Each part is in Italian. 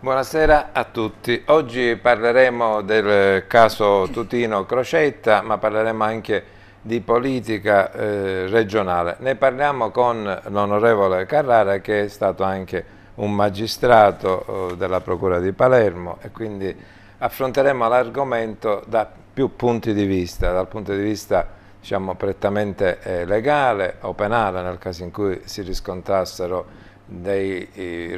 Buonasera a tutti. Oggi parleremo del caso Tutino Crocetta, ma parleremo anche di politica eh, regionale. Ne parliamo con l'onorevole Carrara che è stato anche un magistrato eh, della Procura di Palermo e quindi affronteremo l'argomento da più punti di vista, dal punto di vista diciamo, prettamente eh, legale o penale nel caso in cui si riscontrassero dei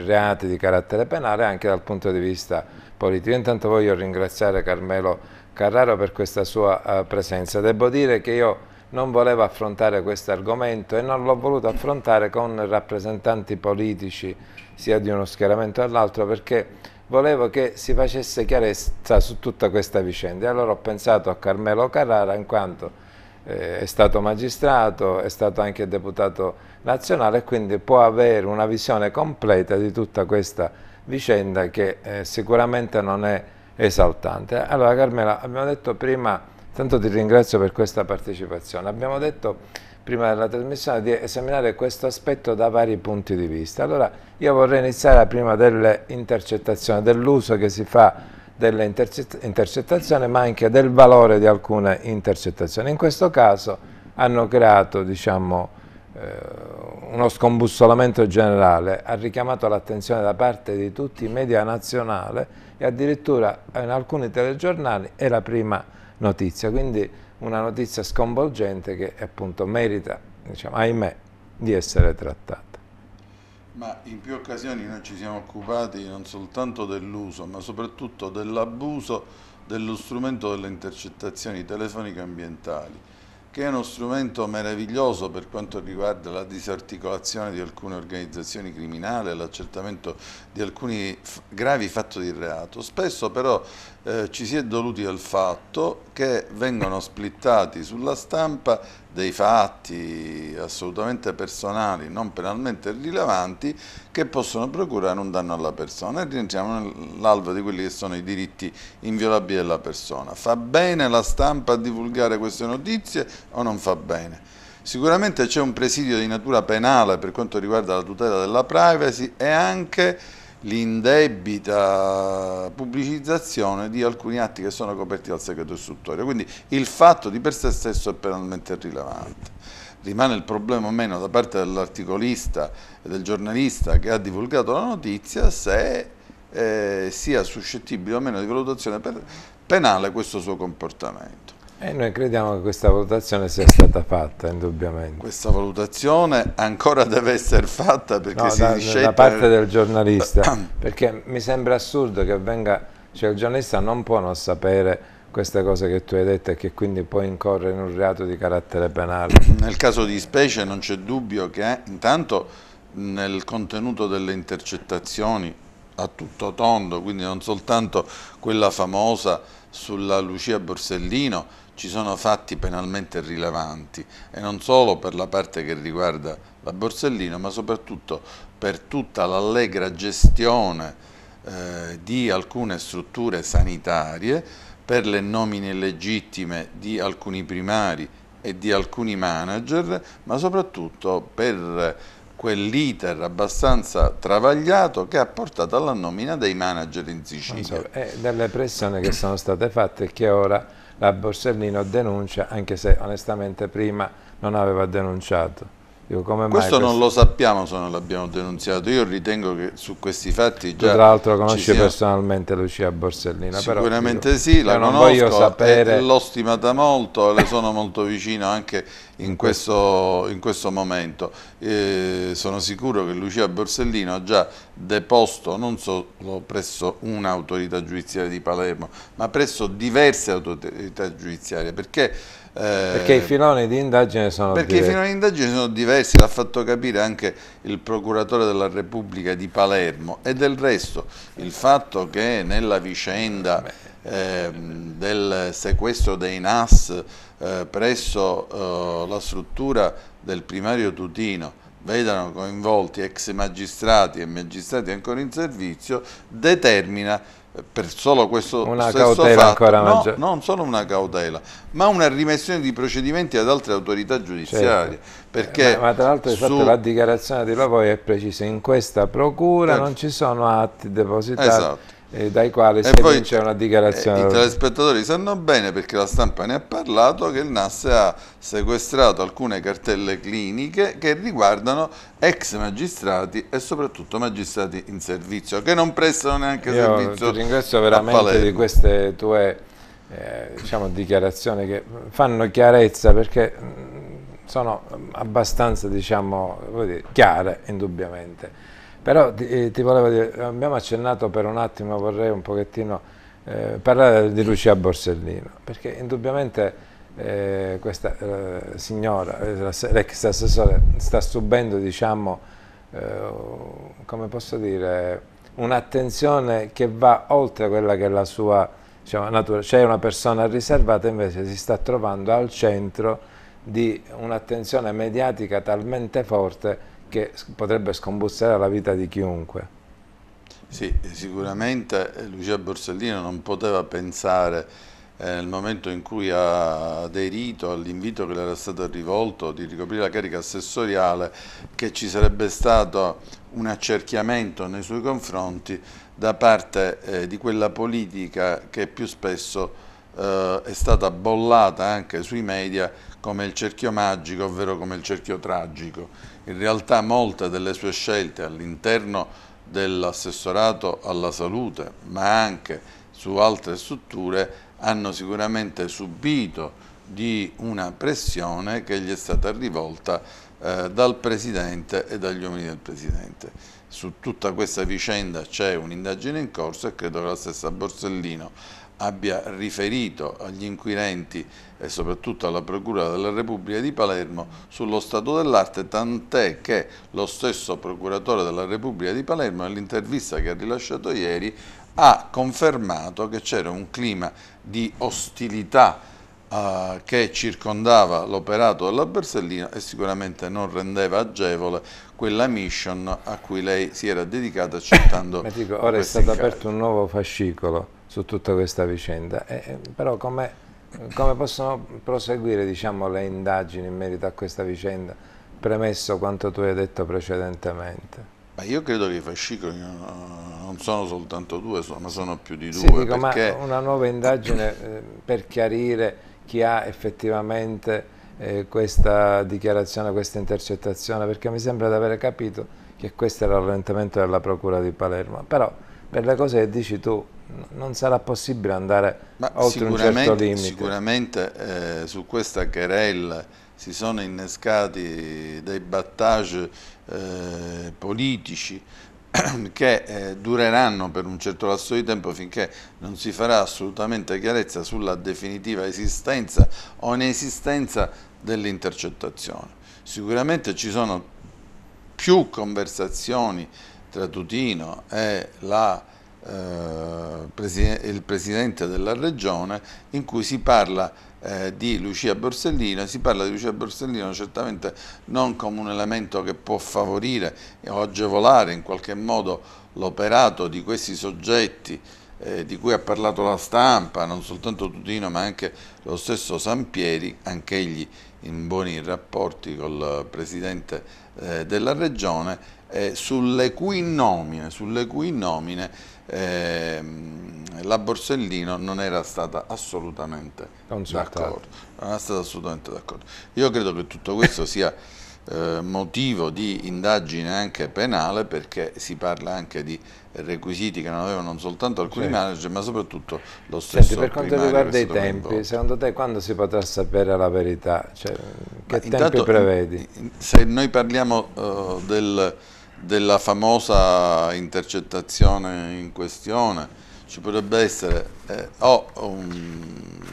reati di carattere penale anche dal punto di vista politico. Io intanto voglio ringraziare Carmelo Carraro per questa sua eh, presenza. Devo dire che io non volevo affrontare questo argomento e non l'ho voluto affrontare con rappresentanti politici sia di uno schieramento all'altro perché volevo che si facesse chiarezza su tutta questa vicenda. E allora ho pensato a Carmelo Carrara in quanto eh, è stato magistrato, è stato anche deputato nazionale, quindi può avere una visione completa di tutta questa vicenda che eh, sicuramente non è esaltante. Allora Carmela, abbiamo detto prima, tanto ti ringrazio per questa partecipazione, abbiamo detto prima della trasmissione di esaminare questo aspetto da vari punti di vista. Allora io vorrei iniziare prima delle intercettazioni, dell'uso che si fa delle intercettazioni ma anche del valore di alcune intercettazioni. In questo caso hanno creato diciamo, eh, uno scombussolamento generale, ha richiamato l'attenzione da parte di tutti i media nazionali e addirittura in alcuni telegiornali è la prima notizia, quindi una notizia sconvolgente che appunto merita, diciamo, ahimè, di essere trattata. Ma in più occasioni noi ci siamo occupati non soltanto dell'uso, ma soprattutto dell'abuso dello strumento delle intercettazioni telefoniche ambientali, che è uno strumento meraviglioso per quanto riguarda la disarticolazione di alcune organizzazioni criminali, l'accertamento di alcuni gravi fatti di reato. Spesso però eh, ci si è dovuti al fatto che vengono splittati sulla stampa dei fatti assolutamente personali, non penalmente rilevanti, che possono procurare un danno alla persona e rientriamo nell'alveo di quelli che sono i diritti inviolabili della persona. Fa bene la stampa a divulgare queste notizie o non fa bene? Sicuramente c'è un presidio di natura penale per quanto riguarda la tutela della privacy e anche l'indebita pubblicizzazione di alcuni atti che sono coperti dal segreto istruttorio. Quindi il fatto di per sé stesso è penalmente rilevante. Rimane il problema o meno da parte dell'articolista e del giornalista che ha divulgato la notizia se eh, sia suscettibile o meno di valutazione penale questo suo comportamento. E noi crediamo che questa valutazione sia stata fatta, indubbiamente. Questa valutazione ancora deve essere fatta perché no, si da, discende... da parte del giornalista, perché mi sembra assurdo che venga... Cioè il giornalista non può non sapere queste cose che tu hai detto e che quindi può incorrere in un reato di carattere penale. Nel caso di specie non c'è dubbio che intanto nel contenuto delle intercettazioni a tutto tondo, quindi non soltanto quella famosa sulla Lucia Borsellino, ci sono fatti penalmente rilevanti e non solo per la parte che riguarda la Borsellino ma soprattutto per tutta l'allegra gestione eh, di alcune strutture sanitarie per le nomine illegittime di alcuni primari e di alcuni manager ma soprattutto per quell'iter abbastanza travagliato che ha portato alla nomina dei manager in Sicilia. Eh, delle pressioni che sono state fatte e che ora la Borsellino denuncia, anche se onestamente prima non aveva denunciato. Dico, questo, questo, non lo sappiamo se non l'abbiamo denunziato, io ritengo che su questi fatti già... Tu tra l'altro conosci personalmente Lucia Borsellino. Sicuramente però, sì, la conosco, sapere... l'ho stimata molto, le sono molto vicino anche in questo, in questo momento. Eh, sono sicuro che Lucia Borsellino ha già deposto non solo presso un'autorità giudiziaria di Palermo, ma presso diverse autorità giudiziarie, perché eh, perché i filoni di indagine sono perché diversi. i filoni di indagine sono diversi, l'ha fatto capire anche il procuratore della Repubblica di Palermo e del resto il fatto che nella vicenda eh, del sequestro dei NAS eh, presso eh, la struttura del primario Tutino vedano coinvolti ex magistrati e magistrati ancora in servizio determina per solo questo una cautela fatto, ancora no, non solo una cautela, ma una rimessione di procedimenti ad altre autorità giudiziarie. Certo. Eh, perché ma, ma, tra l'altro su... la dichiarazione di Pavoi è precisa, in questa procura certo. non ci sono atti depositati. Esatto eh, dai quali si evince una dichiarazione. Eh, I telespettatori sanno bene, perché la stampa ne ha parlato, che il NAS ha sequestrato alcune cartelle cliniche che riguardano ex magistrati e soprattutto magistrati in servizio, che non prestano neanche Io servizio. Ti ringrazio veramente di queste tue eh, diciamo, dichiarazioni che fanno chiarezza perché mm, sono abbastanza diciamo, dire, chiare indubbiamente. Però ti, eh, ti, volevo dire, abbiamo accennato per un attimo, vorrei un pochettino eh, parlare di Lucia Borsellino, perché indubbiamente eh, questa eh, signora, eh, l'ex assessore, sta subendo, diciamo, eh, come posso dire, un'attenzione che va oltre quella che è la sua diciamo, natura. C'è cioè, una persona riservata, invece si sta trovando al centro di un'attenzione mediatica talmente forte che potrebbe scombussare la vita di chiunque. Sì, sicuramente Lucia Borsellino non poteva pensare eh, nel momento in cui ha aderito all'invito che le era stato rivolto di ricoprire la carica assessoriale che ci sarebbe stato un accerchiamento nei suoi confronti da parte eh, di quella politica che più spesso eh, è stata bollata anche sui media come il cerchio magico, ovvero come il cerchio tragico in realtà molte delle sue scelte all'interno dell'assessorato alla salute, ma anche su altre strutture, hanno sicuramente subito di una pressione che gli è stata rivolta eh, dal Presidente e dagli uomini del Presidente. Su tutta questa vicenda c'è un'indagine in corso e credo che la stessa Borsellino abbia riferito agli inquirenti e soprattutto alla Procura della Repubblica di Palermo sullo stato dell'arte, tant'è che lo stesso Procuratore della Repubblica di Palermo nell'intervista che ha rilasciato ieri ha confermato che c'era un clima di ostilità eh, che circondava l'operato della Bersellino e sicuramente non rendeva agevole quella mission a cui lei si era dedicata accettando. Ma dico, ora è stato incarico. aperto un nuovo fascicolo su tutta questa vicenda. Eh, eh, però come, come possono proseguire diciamo, le indagini in merito a questa vicenda, premesso quanto tu hai detto precedentemente? Ma io credo che i fascicoli non sono soltanto due, ma sono più di due. Sì, dico, perché... ma una nuova indagine eh, per chiarire chi ha effettivamente eh, questa dichiarazione, questa intercettazione, perché mi sembra di aver capito che questo era l'orientamento della Procura di Palermo. Però per le cose che dici tu, non sarà possibile andare Ma oltre un certo limite. Sicuramente eh, su questa querella si sono innescati dei battage eh, politici che eh, dureranno per un certo lasso di tempo finché non si farà assolutamente chiarezza sulla definitiva esistenza o inesistenza dell'intercettazione. Sicuramente ci sono più conversazioni tra Tutino e la eh, il presidente della regione in cui si parla eh, di Lucia Borsellino, e si parla di Lucia Borsellino certamente non come un elemento che può favorire o agevolare in qualche modo l'operato di questi soggetti eh, di cui ha parlato la stampa, non soltanto Tutino ma anche lo stesso Sampieri, anche egli in buoni rapporti col presidente eh, della regione, eh, sulle cui nomine, sulle cui nomine eh, la Borsellino non era stata assolutamente d'accordo. Non era stata assolutamente d'accordo. Io credo che tutto questo sia eh, motivo di indagine anche penale perché si parla anche di requisiti che non avevano non soltanto alcuni certo. manager ma soprattutto lo stesso Senti, per quanto riguarda i tempi secondo te quando si potrà sapere la verità cioè, che ma tempi intanto, prevedi? se noi parliamo uh, del della famosa intercettazione in questione, ci potrebbe essere eh, o un,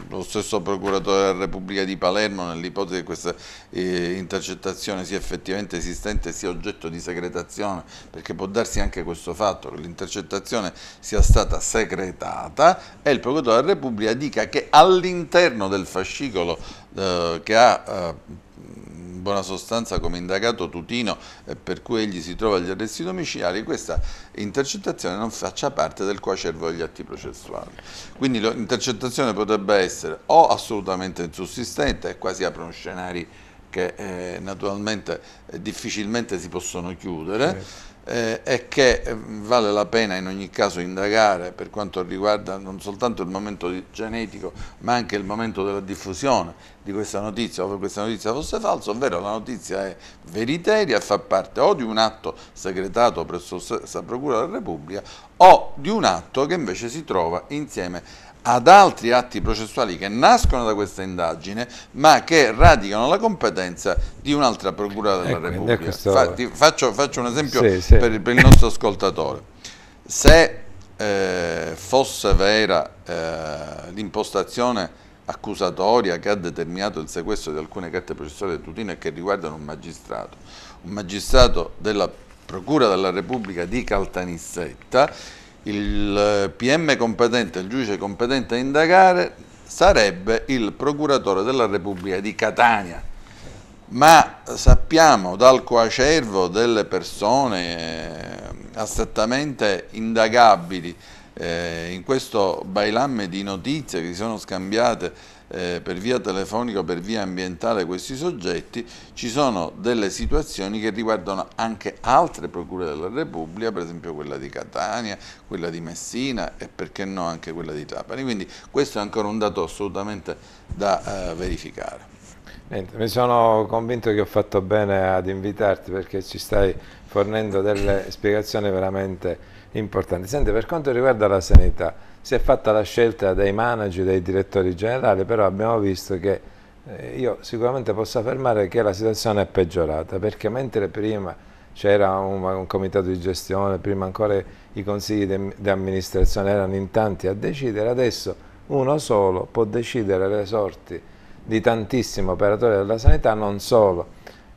lo stesso procuratore della Repubblica di Palermo nell'ipotesi che questa eh, intercettazione sia effettivamente esistente sia oggetto di segretazione perché può darsi anche questo fatto che l'intercettazione sia stata segretata e il procuratore della Repubblica dica che all'interno del fascicolo eh, che ha eh, buona sostanza come indagato Tutino eh, per cui egli si trova agli arresti domiciliari, questa intercettazione non faccia parte del quacervo degli atti processuali. Quindi l'intercettazione potrebbe essere o assolutamente insussistente e qua si aprono scenari che eh, naturalmente eh, difficilmente si possono chiudere, certo eh, e che eh, vale la pena in ogni caso indagare per quanto riguarda non soltanto il momento genetico ma anche il momento della diffusione di questa notizia ove questa notizia fosse falsa, ovvero la notizia è veriteria e fa parte o di un atto segretato presso la Procura della Repubblica o di un atto che invece si trova insieme ad altri atti processuali che nascono da questa indagine ma che radicano la competenza di un'altra procura della ecco, Repubblica. Questo... Ecco Infatti, faccio, faccio, un esempio sì, sì. Per, per, il nostro ascoltatore. Se eh, fosse vera eh, l'impostazione accusatoria che ha determinato il sequestro di alcune carte processuali di Tutino e che riguardano un magistrato, un magistrato della Procura della Repubblica di Caltanissetta, il eh, PM competente, il giudice competente a indagare sarebbe il procuratore della Repubblica di Catania, ma sappiamo dal coacervo delle persone eh, assettamente indagabili eh, in questo bailamme di notizie che si sono scambiate eh, per via telefonica o per via ambientale questi soggetti, ci sono delle situazioni che riguardano anche altre procure della Repubblica, per esempio quella di Catania, quella di Messina e perché no anche quella di Trapani. Quindi questo è ancora un dato assolutamente da eh, verificare. Niente, mi sono convinto che ho fatto bene ad invitarti perché ci stai fornendo delle spiegazioni veramente importanti. Senti, per quanto riguarda la sanità, si è fatta la scelta dai manager, dai direttori generali, però abbiamo visto che eh, io sicuramente posso affermare che la situazione è peggiorata, perché mentre prima c'era un, un, comitato di gestione, prima ancora i consigli di amministrazione erano in tanti a decidere, adesso uno solo può decidere le sorti di tantissimi operatori della sanità, non solo,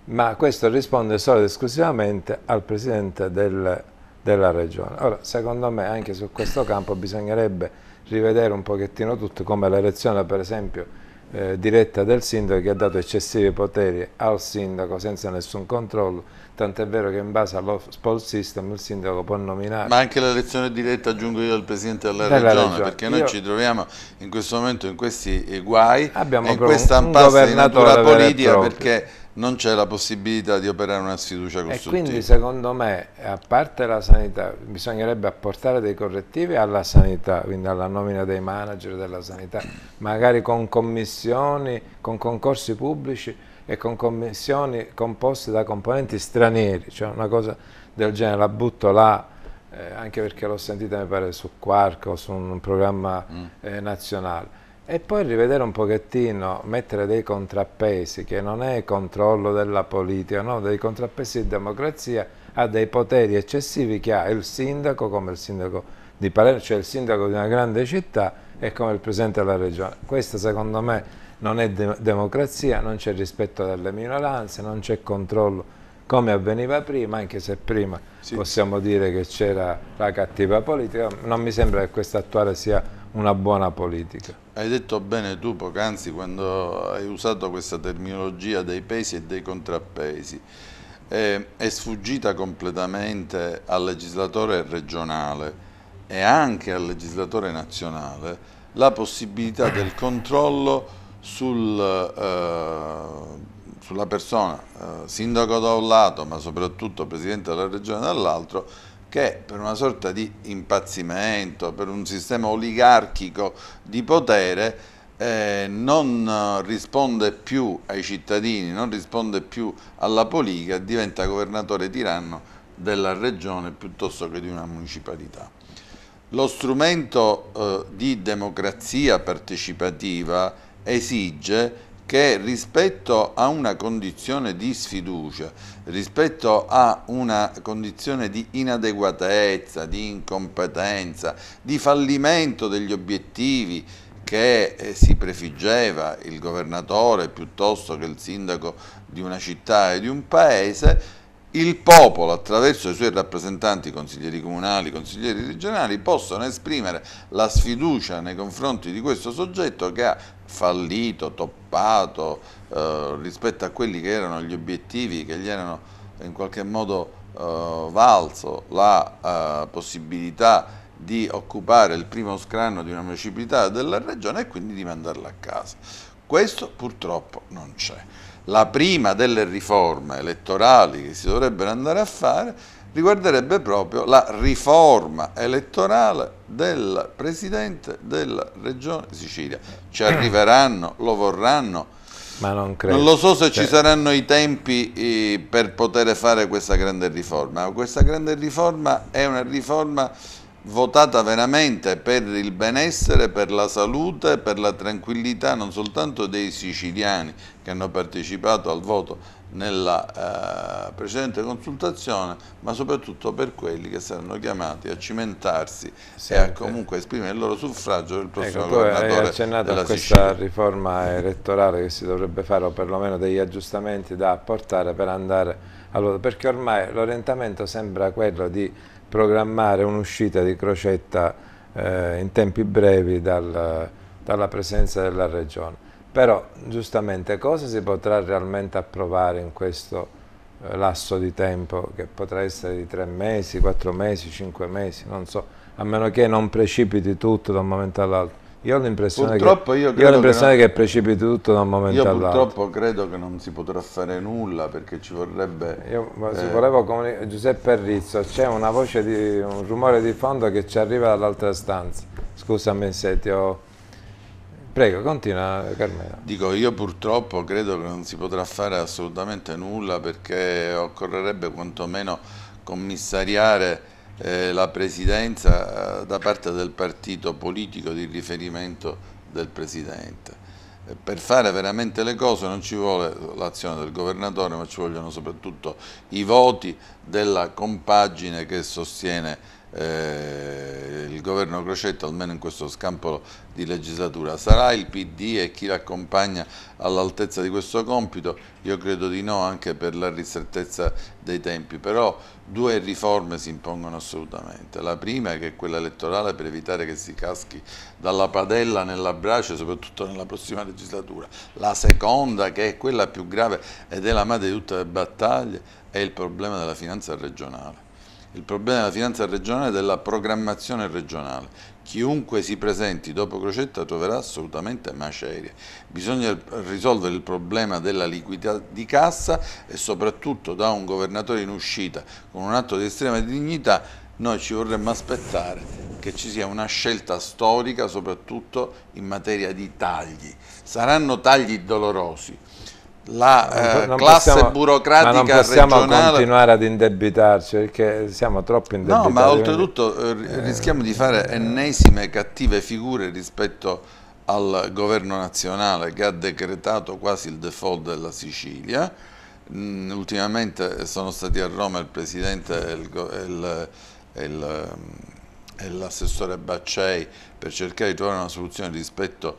ma questo risponde solo ed esclusivamente al Presidente del della regione. Ora, secondo me anche su questo campo bisognerebbe rivedere un pochettino tutto, come l'elezione per esempio eh, diretta del sindaco che ha dato eccessivi poteri al sindaco senza nessun controllo, tant'è vero che in base allo sport system il sindaco può nominare. Ma anche l'elezione diretta, aggiungo io, del Presidente della, della regione, regione, perché noi ci troviamo in questo momento in questi eh, guai, Abbiamo in questa impasse di natura politica perché non c'è la possibilità di operare una sfiducia costruttiva. E quindi secondo me, a parte la sanità, bisognerebbe apportare dei correttivi alla sanità, quindi alla nomina dei manager della sanità, magari con commissioni, con concorsi pubblici e con commissioni composte da componenti stranieri, cioè una cosa del genere, la butto là, eh, anche perché l'ho sentita mi pare su Quark o su un programma mm. eh, nazionale e poi rivedere un pochettino, mettere dei contrappesi, che non è controllo della politica, no, dei contrappesi di democrazia ha dei poteri eccessivi che ha il sindaco come il sindaco di Palermo, cioè il sindaco di una grande città e come il presidente della regione. Questa secondo me non è de democrazia, non c'è rispetto delle minoranze, non c'è controllo come avveniva prima, anche se prima sì. possiamo dire che c'era la cattiva politica, non mi sembra che questa attuale sia una buona politica. Hai detto bene tu poc'anzi quando hai usato questa terminologia dei pesi e dei contrappesi. È, è sfuggita completamente al legislatore regionale e anche al legislatore nazionale la possibilità del controllo sul, eh, sulla persona, eh, sindaco da un lato ma soprattutto presidente della regione dall'altro, che per una sorta di impazzimento, per un sistema oligarchico di potere, eh, non risponde più ai cittadini, non risponde più alla politica, diventa governatore tiranno della regione piuttosto che di una municipalità. Lo strumento eh, di democrazia partecipativa esige che rispetto a una condizione di sfiducia, rispetto a una condizione di inadeguatezza, di incompetenza, di fallimento degli obiettivi che eh, si prefiggeva il governatore piuttosto che il sindaco di una città e di un paese, il popolo attraverso i suoi rappresentanti, consiglieri comunali, consiglieri regionali, possono esprimere la sfiducia nei confronti di questo soggetto che ha fallito, toppato eh, rispetto a quelli che erano gli obiettivi che gli erano in qualche modo eh, valso la eh, possibilità di occupare il primo scranno di una municipalità della regione e quindi di mandarla a casa. Questo purtroppo non c'è. La prima delle riforme elettorali che si dovrebbero andare a fare riguarderebbe proprio la riforma elettorale del Presidente della Regione Sicilia. Ci mm. arriveranno, lo vorranno, ma non credo. Non lo so se cioè. ci saranno i tempi eh, per poter fare questa grande riforma. Questa grande riforma è una riforma votata veramente per il benessere, per la salute, per la tranquillità non soltanto dei siciliani che hanno partecipato al voto nella eh, precedente consultazione, ma soprattutto per quelli che saranno chiamati a cimentarsi Sempre. e a comunque esprimere il loro suffragio del ecco, prossimo ecco, governatore hai accennato a questa Sicilia. riforma elettorale che si dovrebbe fare o perlomeno degli aggiustamenti da apportare per andare a loro, perché ormai l'orientamento sembra quello di programmare un'uscita di crocetta eh, in tempi brevi dal, dalla presenza della Regione però, giustamente, cosa si potrà realmente approvare in questo eh, lasso di tempo che potrà essere di tre mesi, quattro mesi, cinque mesi, non so, a meno che non precipiti tutto da un momento all'altro. Io ho l'impressione, che, io io ho l'impressione che, non... che, precipiti tutto da un momento all'altro. Io purtroppo credo che non si potrà fare nulla perché ci vorrebbe... Io eh... volevo comunicare, Giuseppe Rizzo, c'è una voce, di, un rumore di fondo che ci arriva dall'altra stanza. Scusami se ti ho Prego, continua Carmelo. Dico, io purtroppo credo che non si potrà fare assolutamente nulla perché occorrerebbe quantomeno commissariare eh, la presidenza eh, da parte del partito politico di riferimento del presidente. Per fare veramente le cose non ci vuole l'azione del governatore, ma ci vogliono soprattutto i voti della compagine che sostiene eh, il governo Crocetta, almeno in questo scampolo di legislatura. Sarà il PD e chi l'accompagna all'altezza di questo compito? Io credo di no, anche per la ristrettezza dei tempi, però due riforme si impongono assolutamente. La prima che è quella elettorale per evitare che si caschi dalla padella nella brace, soprattutto nella prossima legislatura. La seconda, che è quella più grave ed è la madre di tutte le battaglie, è il problema della finanza regionale il problema della finanza regionale e della programmazione regionale. Chiunque si presenti dopo Crocetta troverà assolutamente macerie. Bisogna risolvere il problema della liquidità di cassa e soprattutto da un governatore in uscita con un atto di estrema dignità noi ci vorremmo aspettare che ci sia una scelta storica soprattutto in materia di tagli. Saranno tagli dolorosi, la eh, non classe possiamo, burocratica ma non possiamo regionale... continuare ad indebitarci perché siamo troppo indebitati. No, ma oltretutto eh, eh, rischiamo di fare ennesime cattive figure rispetto al governo nazionale che ha decretato quasi il default della Sicilia. Mm, ultimamente sono stati a Roma il presidente e il, il, il mm, l'assessore Baccei per cercare di trovare una soluzione rispetto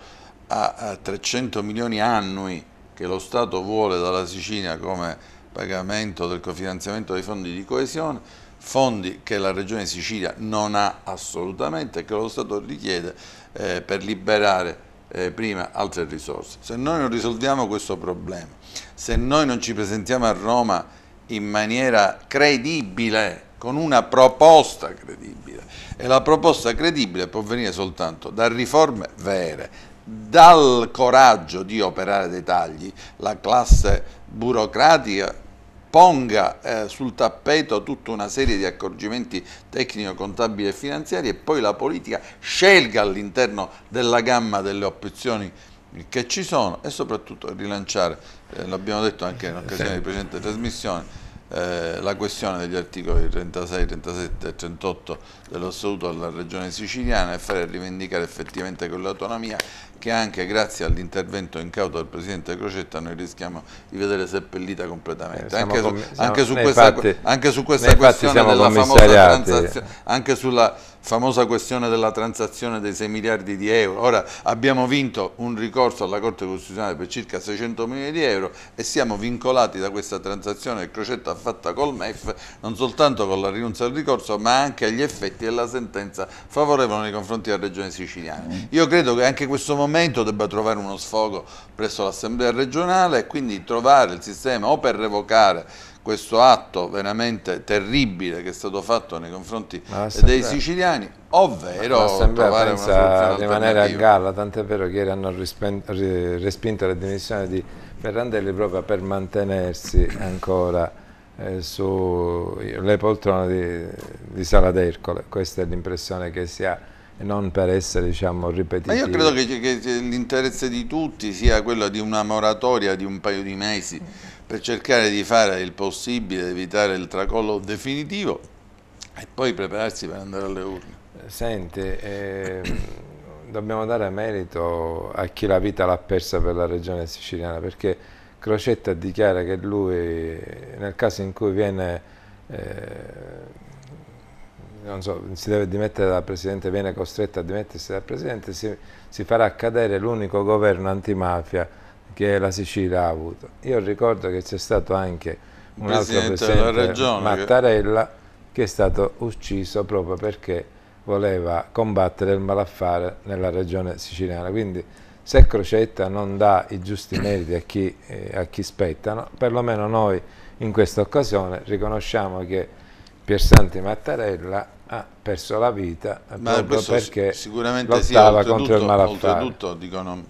a, a 300 milioni annui che lo Stato vuole dalla Sicilia come pagamento del cofinanziamento dei fondi di coesione, fondi che la Regione Sicilia non ha assolutamente e che lo Stato richiede eh, per liberare eh, prima altre risorse. Se noi non risolviamo questo problema, se noi non ci presentiamo a Roma in maniera credibile, con una proposta credibile. E la proposta credibile può venire soltanto da riforme vere, dal coraggio di operare dei tagli la classe burocratica ponga eh, sul tappeto tutta una serie di accorgimenti tecnico-contabili e finanziari e poi la politica scelga all'interno della gamma delle opzioni che ci sono e soprattutto rilanciare, eh, l'abbiamo detto anche in occasione sì. di precedente trasmissione, eh, la questione degli articoli 36, 37 e 38 dello Statuto della Regione Siciliana e fare rivendicare effettivamente quell'autonomia che anche grazie all'intervento incauto del Presidente Crocetta noi rischiamo di vedere seppellita completamente. Eh, anche, su, anche, su questa, fatti, anche, su, questa, questione della famosa transazione, anche sulla famosa questione della transazione dei 6 miliardi di euro. Ora abbiamo vinto un ricorso alla Corte Costituzionale per circa 600 milioni di euro e siamo vincolati da questa transazione che Crocetta fatta col MEF, non soltanto con la rinuncia al ricorso, ma anche agli effetti della sentenza favorevole nei confronti della Regione siciliana. Mm. Io credo che anche questo momento debba trovare uno sfogo presso l'Assemblea regionale e quindi trovare il sistema o per revocare questo atto veramente terribile che è stato fatto nei confronti dei siciliani, ovvero trovare una soluzione rimanere a galla, tant'è vero che ieri hanno respinto la dimissione di Ferrandelli proprio per mantenersi ancora eh, sulle poltrone di, di Sala d'Ercole, questa è l'impressione che si ha non per essere diciamo, ripetitivi. Ma io credo che, che l'interesse di tutti sia quello di una moratoria di un paio di mesi per cercare di fare il possibile, evitare il tracollo definitivo e poi prepararsi per andare alle urne. Senti, eh, dobbiamo dare merito a chi la vita l'ha persa per la regione siciliana perché Crocetta dichiara che lui, nel caso in cui viene, eh, so, si deve dimettere dal Presidente, viene costretto a dimettersi dal Presidente, si, si farà cadere l'unico governo antimafia che la Sicilia ha avuto. Io ricordo che c'è stato anche un altro Presidente, Regione, Mattarella, che è stato ucciso proprio perché voleva combattere il malaffare nella regione siciliana. Quindi se Crocetta non dà i giusti meriti a chi, eh, a chi spettano, perlomeno noi in questa occasione riconosciamo che Piersanti Mattarella ha perso la vita Ma proprio perché sicuramente lottava sì, contro il malaffare. Oltretutto dico, non,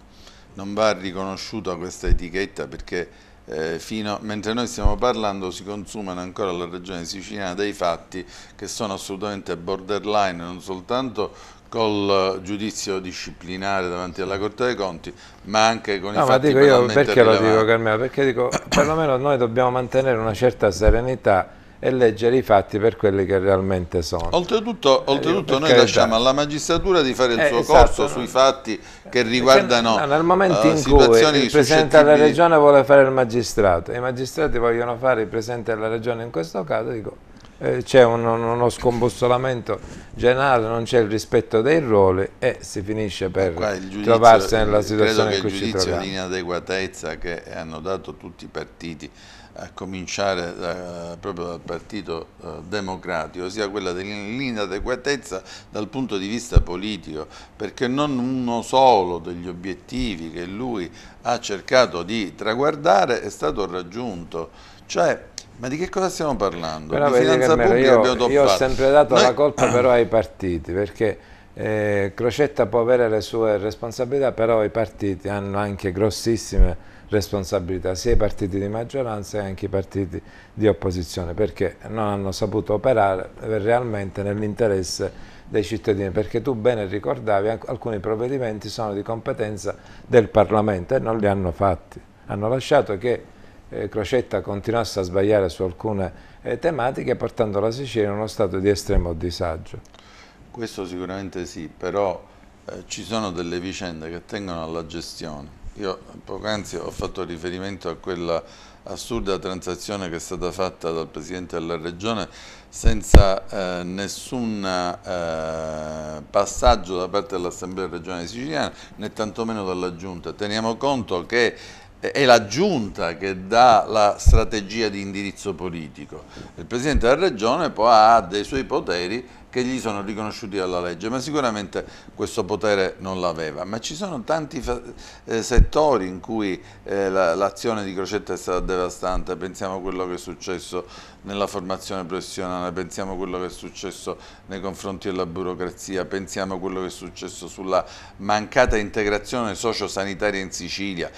non va riconosciuta questa etichetta perché eh, fino, mentre noi stiamo parlando si consumano ancora alla regione siciliana dei fatti che sono assolutamente borderline non soltanto col eh, giudizio disciplinare davanti alla Corte dei Conti, ma anche con no, i ma dico io Perché rilevanti. lo dico Carmelo? Perché dico, perlomeno noi dobbiamo mantenere una certa serenità e leggere i fatti per quelli che realmente sono. Oltretutto, eh, oltretutto eh, noi lasciamo alla magistratura di fare il eh, suo esatto, corso no? sui fatti che riguardano perché, no, nel momento uh, in cui il Presidente della Regione vuole fare il magistrato e i magistrati vogliono fare il Presidente della Regione in questo caso, dico eh, c'è un, uno scombussolamento generale, non c'è il rispetto dei ruoli e si finisce per giudizio, trovarsi nella situazione in cui ci troviamo. Credo che il giudizio di inadeguatezza che hanno dato tutti i partiti, a cominciare da, eh, proprio dal Partito eh, Democratico, ossia quella dell'inadeguatezza dal punto di vista politico, perché non uno solo degli obiettivi che lui ha cercato di traguardare è stato raggiunto, cioè ma di che cosa stiamo parlando? Però di finanza pubblica io, abbiamo Io ho sempre dato Noi... la colpa però ai partiti, perché eh, Crocetta può avere le sue responsabilità, però i partiti hanno anche grossissime responsabilità, sia i partiti di maggioranza che anche i partiti di opposizione, perché non hanno saputo operare realmente nell'interesse dei cittadini, perché tu bene ricordavi, alcuni provvedimenti sono di competenza del Parlamento e non li hanno fatti, hanno lasciato che eh, Crocetta continuasse a sbagliare su alcune eh, tematiche portando la Sicilia in uno stato di estremo disagio. Questo sicuramente sì, però eh, ci sono delle vicende che tengono alla gestione. Io poc'anzi ho fatto riferimento a quella assurda transazione che è stata fatta dal Presidente della Regione senza eh, nessun eh, passaggio da parte dell'Assemblea regionale siciliana né tantomeno dalla Giunta. Teniamo conto che è la giunta che dà la strategia di indirizzo politico. Il Presidente della Regione poi ha dei suoi poteri che gli sono riconosciuti dalla legge, ma sicuramente questo potere non l'aveva. Ma ci sono tanti eh, settori in cui eh, l'azione la, di Crocetta è stata devastante, pensiamo a quello che è successo nella formazione professionale, pensiamo a quello che è successo nei confronti della burocrazia, pensiamo a quello che è successo sulla mancata integrazione sociosanitaria in Sicilia,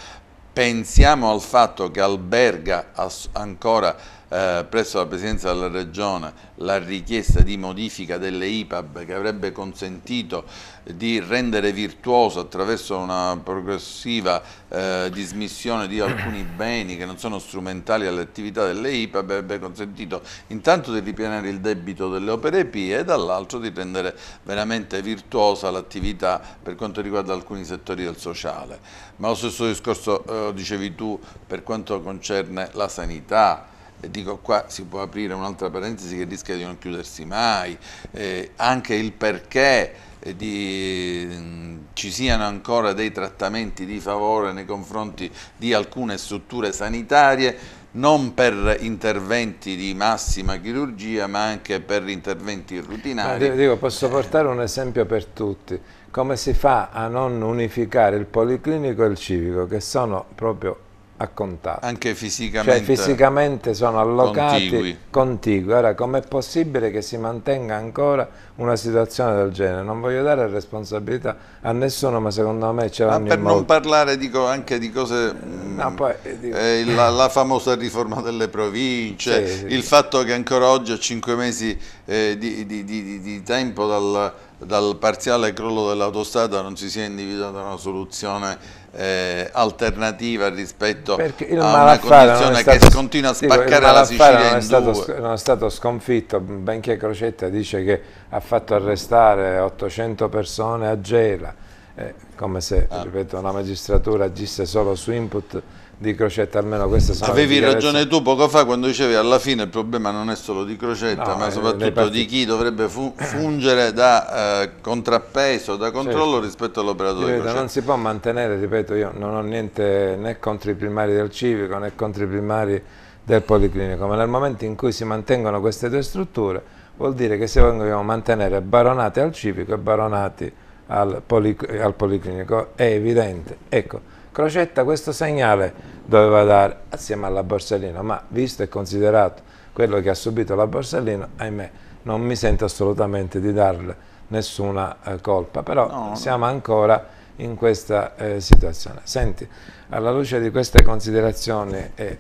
pensiamo al fatto che alberga ancora eh, presso la Presidenza della Regione la richiesta di modifica delle IPAB che avrebbe consentito di rendere virtuoso attraverso una progressiva eh, dismissione di alcuni beni che non sono strumentali all'attività delle IPAB avrebbe consentito intanto di ripianare il debito delle opere pie e dall'altro di rendere veramente virtuosa l'attività per quanto riguarda alcuni settori del sociale. Ma lo stesso discorso eh, dicevi tu per quanto concerne la sanità, e dico qua si può aprire un'altra parentesi che rischia di non chiudersi mai, eh, anche il perché eh, di, ci siano ancora dei trattamenti di favore nei confronti di alcune strutture sanitarie non per interventi di massima chirurgia ma anche per interventi rutinari. Dico, posso portare un esempio per tutti, come si fa a non unificare il policlinico e il civico che sono proprio a contatto. Anche fisicamente? Cioè fisicamente sono allocati contigui. contigui. Ora, com'è possibile che si mantenga ancora una situazione del genere? Non voglio dare responsabilità a nessuno, ma secondo me ce l'hanno Ma per non molti. parlare dico, anche di cose... No, mh, mm, poi, eh, dico, eh, la, la, famosa riforma delle province, sì, sì, il sì. fatto che ancora oggi a cinque mesi eh, di, di, di, di, tempo dal, dal parziale crollo dell'autostrada non si sia individuata una soluzione eh, alternativa rispetto a una condizione stato, che continua a spaccare dico, la Sicilia non è, stato, non è stato sconfitto, benché Crocetta dice che ha fatto arrestare 800 persone a Gela, eh, come se ah. ripeto, una magistratura agisse solo su input di Crocetta, almeno queste sono Avevi ragione tu poco fa quando dicevi alla fine il problema non è solo di Crocetta, no, ma eh, soprattutto di chi dovrebbe fu fungere da eh, contrappeso, da controllo certo. rispetto all'operatore Crocetta. Non si può mantenere, ripeto, io non ho niente né contro i primari del civico né contro i primari del policlinico, ma nel momento in cui si mantengono queste due strutture vuol dire che se vogliamo mantenere baronati al civico e baronati al, poli al policlinico, è evidente. Ecco Crocetta questo segnale doveva dare assieme alla Borsellino, ma visto e considerato quello che ha subito la Borsellino, ahimè, non mi sento assolutamente di darle nessuna eh, colpa, però no, siamo no. ancora in questa eh, situazione. Senti, alla luce di queste considerazioni e eh,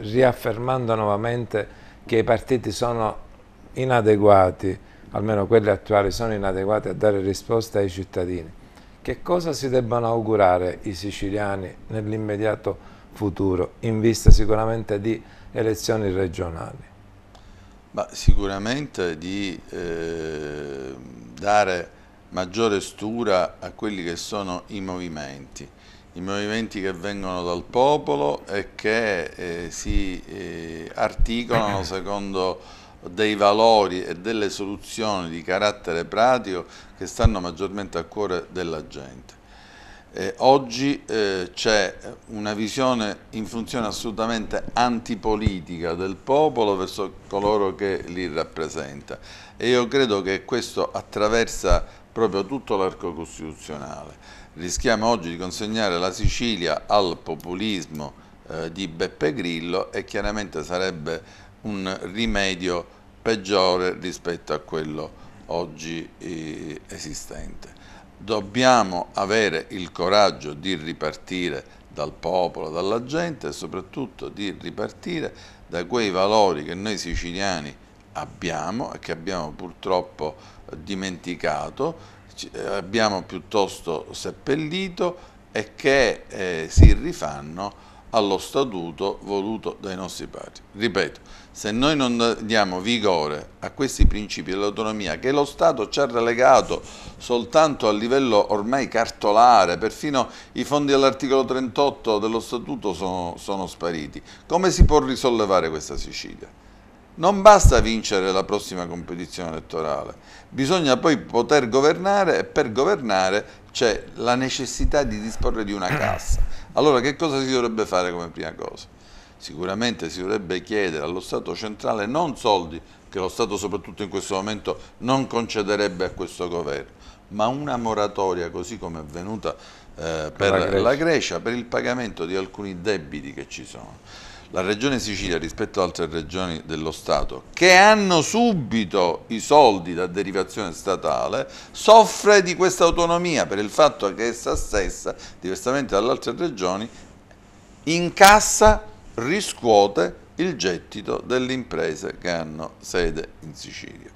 riaffermando nuovamente che i partiti sono inadeguati, almeno quelli attuali, sono inadeguati a dare risposta ai cittadini, che cosa si debbano augurare i siciliani nell'immediato futuro, in vista sicuramente di elezioni regionali? Ma sicuramente di eh, dare maggiore stura a quelli che sono i movimenti, i movimenti che vengono dal popolo e che eh, si eh, articolano secondo dei valori e delle soluzioni di carattere pratico che stanno maggiormente a cuore della gente. Eh, oggi eh, c'è una visione in funzione assolutamente antipolitica del popolo verso coloro che li rappresenta e io credo che questo attraversa proprio tutto l'arco costituzionale. Rischiamo oggi di consegnare la Sicilia al populismo eh, di Beppe Grillo e chiaramente sarebbe un rimedio peggiore rispetto a quello oggi eh, esistente. Dobbiamo avere il coraggio di ripartire dal popolo, dalla gente e soprattutto di ripartire da quei valori che noi siciliani abbiamo e che abbiamo purtroppo dimenticato, eh, abbiamo piuttosto seppellito e che eh, si rifanno allo statuto voluto dai nostri padri. Ripeto, se noi non diamo vigore a questi principi dell'autonomia che lo Stato ci ha relegato soltanto a livello ormai cartolare, perfino i fondi dell'articolo 38 dello statuto sono, sono spariti, come si può risollevare questa Sicilia? Non basta vincere la prossima competizione elettorale, bisogna poi poter governare e per governare c'è la necessità di disporre di una cassa allora che cosa si dovrebbe fare come prima cosa? Sicuramente si dovrebbe chiedere allo Stato centrale non soldi che lo Stato soprattutto in questo momento non concederebbe a questo governo, ma una moratoria così come è avvenuta eh, per, la, Grecia. la Grecia per il pagamento di alcuni debiti che ci sono la Regione Sicilia rispetto ad altre regioni dello Stato che hanno subito i soldi da derivazione statale soffre di questa autonomia per il fatto che essa stessa, diversamente dalle altre regioni, incassa, riscuote il gettito delle imprese che hanno sede in Sicilia.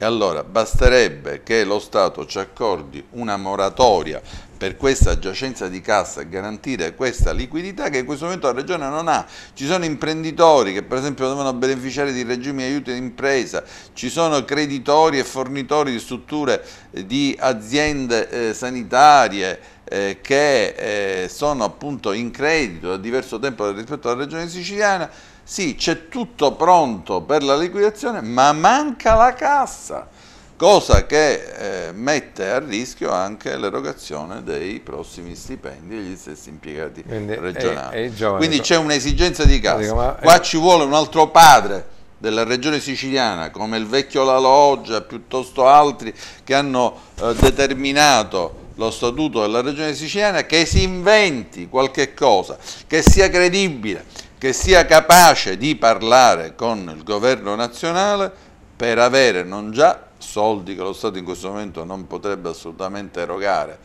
E allora basterebbe che lo Stato ci accordi una moratoria per questa giacenza di cassa e garantire questa liquidità che in questo momento la Regione non ha. Ci sono imprenditori che per esempio devono beneficiare di regimi di aiuto d'impresa, ci sono creditori e fornitori di strutture eh, di aziende eh, sanitarie, eh, che eh, sono appunto in credito da diverso tempo rispetto alla regione siciliana, sì c'è tutto pronto per la liquidazione ma manca la cassa cosa che eh, mette a rischio anche l'erogazione dei prossimi stipendi agli stessi impiegati Quindi eh, regionali. È, eh, è giovane, Quindi c'è un'esigenza di casa. Eh, Qua è... ci vuole un altro padre della regione siciliana come il vecchio La Loggia piuttosto altri che hanno eh, determinato lo statuto della regione siciliana che si inventi qualche cosa che sia credibile che sia capace di parlare con il governo nazionale per avere non già soldi che lo Stato in questo momento non potrebbe assolutamente erogare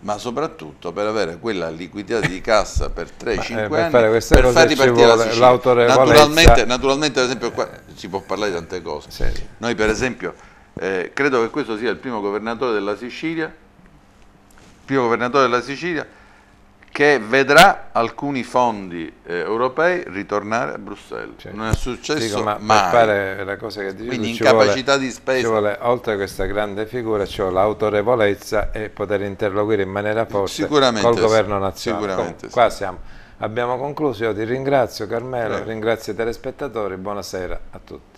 ma soprattutto per avere quella liquidità di cassa per 3-5 eh, anni per, per far ripartire la Sicilia. Naturalmente, naturalmente ad esempio qua si può parlare di tante cose. Sì. Noi per esempio eh, credo che questo sia il primo governatore della Sicilia, primo governatore della Sicilia che vedrà alcuni fondi eh, europei ritornare a Bruxelles. Cioè, non è successo dico, ma mai. Per la cosa che dici Quindi incapacità vuole, di spesa. Vuole, oltre a questa grande figura, ci vuole l'autorevolezza e poter interloquire in maniera forte col sì, governo nazionale. Sicuramente. Qua sì. Abbiamo concluso, io ti ringrazio Carmelo, Prego. ringrazio i telespettatori, buonasera a tutti.